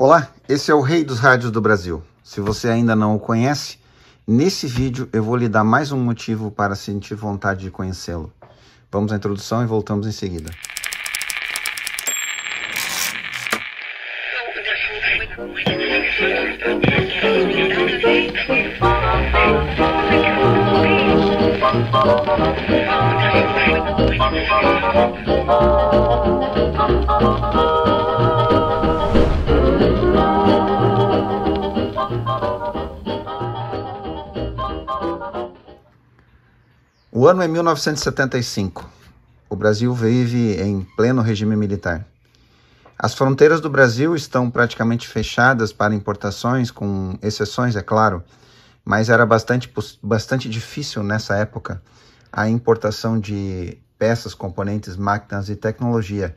Olá, esse é o Rei dos Rádios do Brasil. Se você ainda não o conhece, nesse vídeo eu vou lhe dar mais um motivo para sentir vontade de conhecê-lo. Vamos à introdução e voltamos em seguida. Música O ano é 1975. O Brasil vive em pleno regime militar. As fronteiras do Brasil estão praticamente fechadas para importações, com exceções, é claro, mas era bastante, bastante difícil nessa época a importação de peças, componentes, máquinas e tecnologia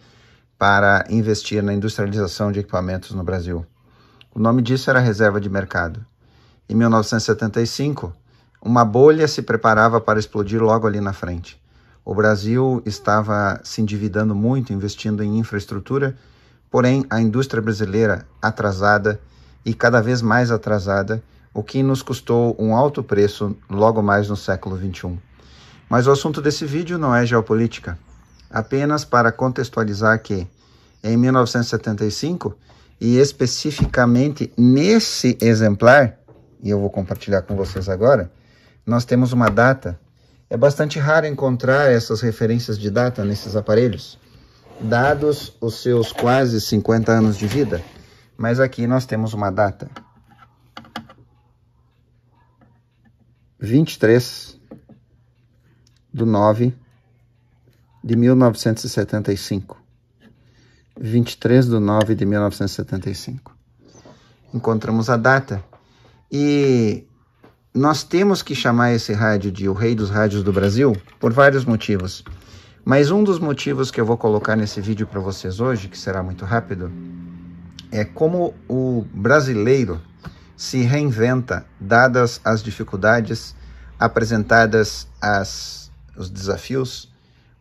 para investir na industrialização de equipamentos no Brasil. O nome disso era reserva de mercado. Em 1975, uma bolha se preparava para explodir logo ali na frente. O Brasil estava se endividando muito, investindo em infraestrutura, porém a indústria brasileira atrasada e cada vez mais atrasada, o que nos custou um alto preço logo mais no século XXI. Mas o assunto desse vídeo não é geopolítica, apenas para contextualizar que, em 1975, e especificamente nesse exemplar, e eu vou compartilhar com vocês agora, nós temos uma data. É bastante raro encontrar essas referências de data nesses aparelhos, dados os seus quase 50 anos de vida. Mas aqui nós temos uma data. 23 do 9 de 1975. 23 de 9 de 1975. Encontramos a data. E nós temos que chamar esse rádio de o rei dos rádios do Brasil por vários motivos. Mas um dos motivos que eu vou colocar nesse vídeo para vocês hoje, que será muito rápido, é como o brasileiro se reinventa dadas as dificuldades apresentadas as os desafios.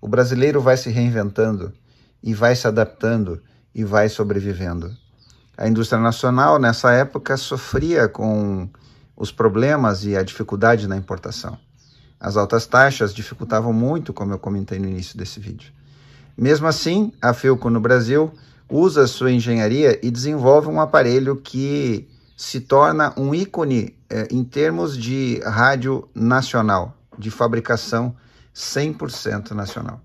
O brasileiro vai se reinventando e vai se adaptando e vai sobrevivendo. A indústria nacional nessa época sofria com os problemas e a dificuldade na importação. As altas taxas dificultavam muito, como eu comentei no início desse vídeo. Mesmo assim, a Filco no Brasil usa sua engenharia e desenvolve um aparelho que se torna um ícone eh, em termos de rádio nacional, de fabricação 100% nacional.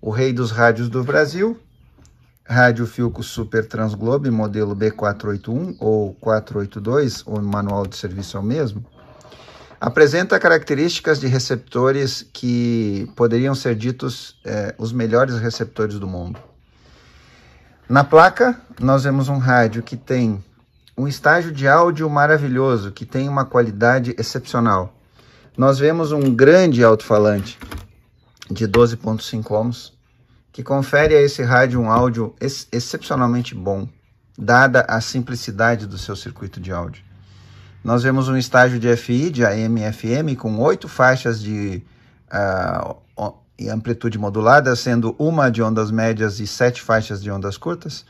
O rei dos rádios do Brasil Rádio Filco Super Transglobe, modelo B481 ou 482, o manual de serviço é o mesmo, apresenta características de receptores que poderiam ser ditos é, os melhores receptores do mundo. Na placa, nós vemos um rádio que tem um estágio de áudio maravilhoso, que tem uma qualidade excepcional. Nós vemos um grande alto-falante de 12,5 ohms que confere a esse rádio um áudio ex excepcionalmente bom, dada a simplicidade do seu circuito de áudio. Nós vemos um estágio de FI, de AM-FM, com oito faixas de uh, amplitude modulada, sendo uma de ondas médias e sete faixas de ondas curtas.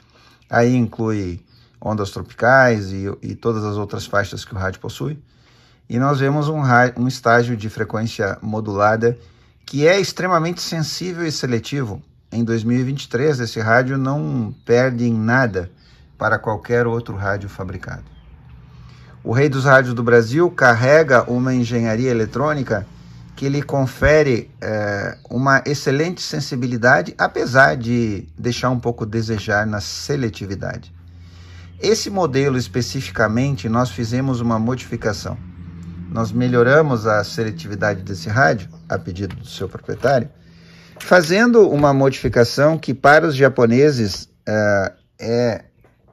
Aí inclui ondas tropicais e, e todas as outras faixas que o rádio possui. E nós vemos um, um estágio de frequência modulada que é extremamente sensível e seletivo, em 2023, esse rádio não perde em nada para qualquer outro rádio fabricado. O rei dos rádios do Brasil carrega uma engenharia eletrônica que lhe confere é, uma excelente sensibilidade, apesar de deixar um pouco desejar na seletividade. Esse modelo especificamente, nós fizemos uma modificação. Nós melhoramos a seletividade desse rádio, a pedido do seu proprietário, fazendo uma modificação que para os japoneses eh, é,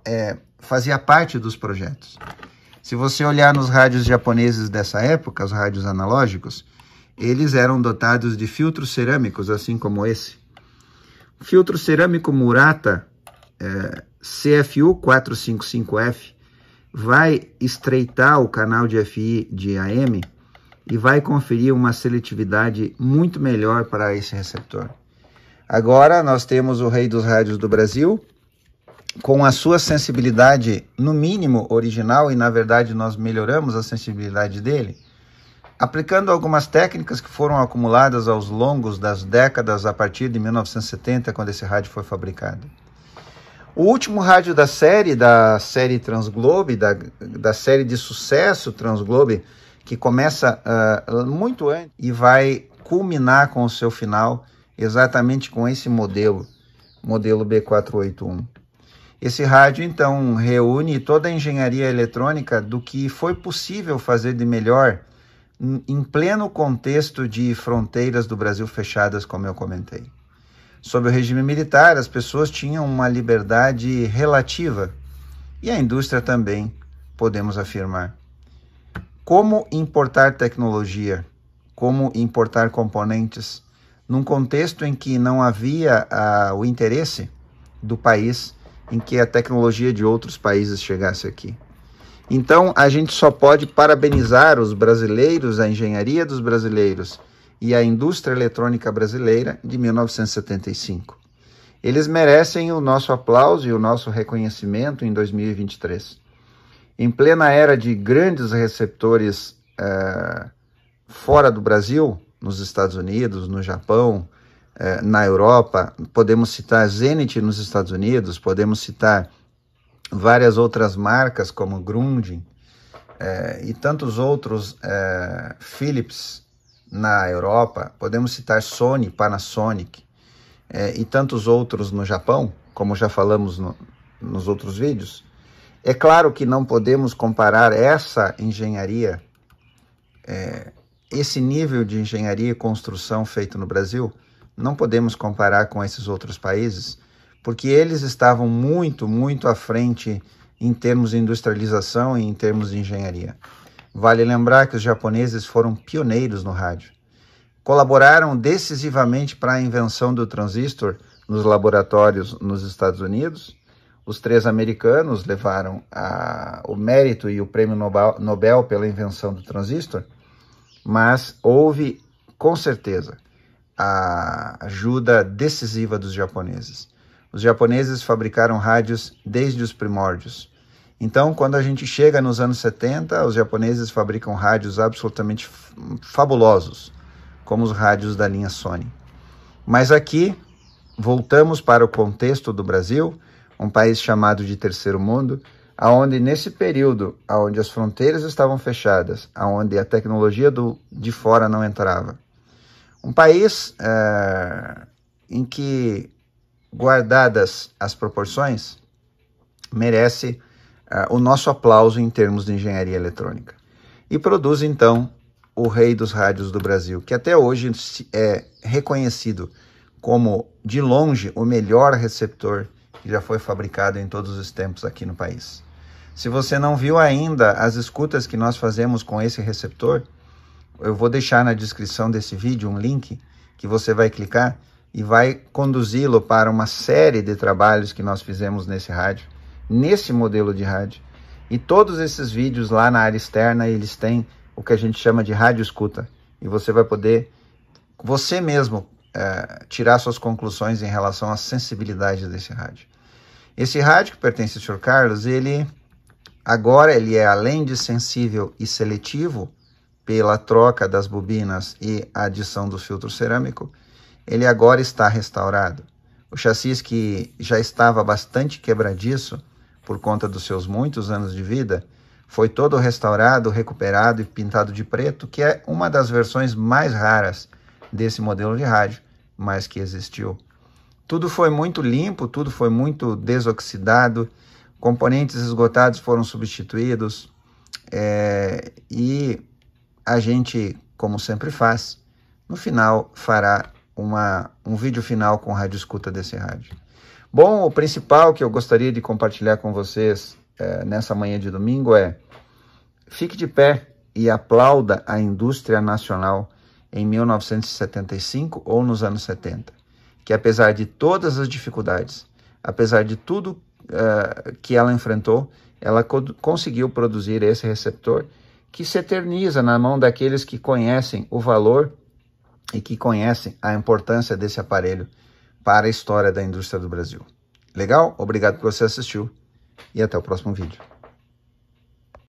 é, fazia parte dos projetos. Se você olhar nos rádios japoneses dessa época, os rádios analógicos, eles eram dotados de filtros cerâmicos, assim como esse. O filtro cerâmico Murata é, CFU 455F vai estreitar o canal de FI de AM e vai conferir uma seletividade muito melhor para esse receptor. Agora nós temos o rei dos rádios do Brasil, com a sua sensibilidade no mínimo original e na verdade nós melhoramos a sensibilidade dele, aplicando algumas técnicas que foram acumuladas aos longos das décadas a partir de 1970 quando esse rádio foi fabricado. O último rádio da série, da série Transglobe, da, da série de sucesso Transglobe, que começa uh, muito antes e vai culminar com o seu final exatamente com esse modelo, modelo B481. Esse rádio então reúne toda a engenharia eletrônica do que foi possível fazer de melhor em pleno contexto de fronteiras do Brasil fechadas, como eu comentei. Sob o regime militar, as pessoas tinham uma liberdade relativa e a indústria também, podemos afirmar como importar tecnologia, como importar componentes, num contexto em que não havia ah, o interesse do país em que a tecnologia de outros países chegasse aqui. Então, a gente só pode parabenizar os brasileiros, a engenharia dos brasileiros e a indústria eletrônica brasileira de 1975. Eles merecem o nosso aplauso e o nosso reconhecimento em 2023. Em plena era de grandes receptores é, fora do Brasil, nos Estados Unidos, no Japão, é, na Europa, podemos citar Zenit nos Estados Unidos, podemos citar várias outras marcas como Grunding é, e tantos outros, é, Philips na Europa, podemos citar Sony, Panasonic é, e tantos outros no Japão, como já falamos no, nos outros vídeos. É claro que não podemos comparar essa engenharia, é, esse nível de engenharia e construção feito no Brasil, não podemos comparar com esses outros países, porque eles estavam muito, muito à frente em termos de industrialização e em termos de engenharia. Vale lembrar que os japoneses foram pioneiros no rádio. Colaboraram decisivamente para a invenção do transistor nos laboratórios nos Estados Unidos os três americanos levaram a, o mérito e o prêmio Nobel, Nobel pela invenção do transistor, mas houve, com certeza, a ajuda decisiva dos japoneses. Os japoneses fabricaram rádios desde os primórdios. Então, quando a gente chega nos anos 70, os japoneses fabricam rádios absolutamente fabulosos, como os rádios da linha Sony. Mas aqui, voltamos para o contexto do Brasil um país chamado de Terceiro Mundo, aonde nesse período, aonde as fronteiras estavam fechadas, aonde a tecnologia do, de fora não entrava, um país é, em que, guardadas as proporções, merece é, o nosso aplauso em termos de engenharia eletrônica. E produz, então, o rei dos rádios do Brasil, que até hoje é reconhecido como, de longe, o melhor receptor que já foi fabricado em todos os tempos aqui no país. Se você não viu ainda as escutas que nós fazemos com esse receptor, eu vou deixar na descrição desse vídeo um link que você vai clicar e vai conduzi-lo para uma série de trabalhos que nós fizemos nesse rádio, nesse modelo de rádio. E todos esses vídeos lá na área externa, eles têm o que a gente chama de rádio escuta. E você vai poder, você mesmo, eh, tirar suas conclusões em relação à sensibilidade desse rádio. Esse rádio que pertence ao Sr. Carlos, ele agora ele é além de sensível e seletivo pela troca das bobinas e a adição do filtro cerâmico, ele agora está restaurado. O chassi que já estava bastante quebradiço por conta dos seus muitos anos de vida, foi todo restaurado, recuperado e pintado de preto, que é uma das versões mais raras desse modelo de rádio mas que existiu. Tudo foi muito limpo, tudo foi muito desoxidado, componentes esgotados foram substituídos é, e a gente, como sempre faz, no final fará uma, um vídeo final com rádio escuta desse rádio. Bom, o principal que eu gostaria de compartilhar com vocês é, nessa manhã de domingo é fique de pé e aplauda a indústria nacional em 1975 ou nos anos 70, que apesar de todas as dificuldades, apesar de tudo uh, que ela enfrentou, ela co conseguiu produzir esse receptor que se eterniza na mão daqueles que conhecem o valor e que conhecem a importância desse aparelho para a história da indústria do Brasil. Legal? Obrigado por você assistiu e até o próximo vídeo.